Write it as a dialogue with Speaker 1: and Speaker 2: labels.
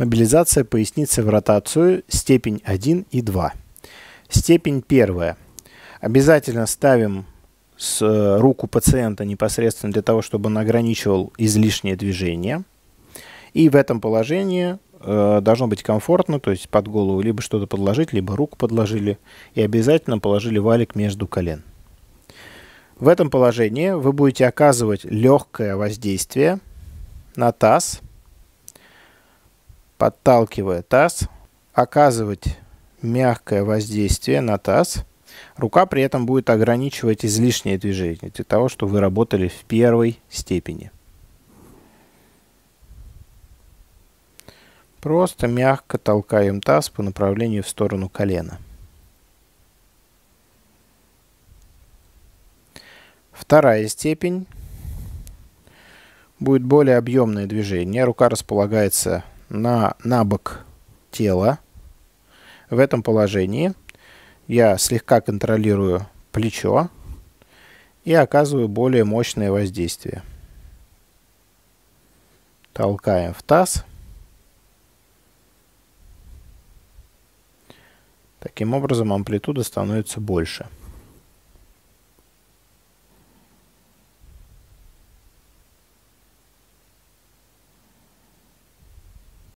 Speaker 1: Мобилизация поясницы в ротацию степень 1 и 2. Степень 1. Обязательно ставим с, э, руку пациента непосредственно для того, чтобы он ограничивал излишнее движение. И в этом положении э, должно быть комфортно, то есть под голову либо что-то подложить, либо руку подложили. И обязательно положили валик между колен. В этом положении вы будете оказывать легкое воздействие на таз – подталкивая таз, оказывать мягкое воздействие на таз. Рука при этом будет ограничивать излишнее движение для того, чтобы вы работали в первой степени. Просто мягко толкаем таз по направлению в сторону колена. Вторая степень будет более объемное движение. Рука располагается на, на бок тела. В этом положении я слегка контролирую плечо и оказываю более мощное воздействие. Толкаем в таз. Таким образом амплитуда становится больше.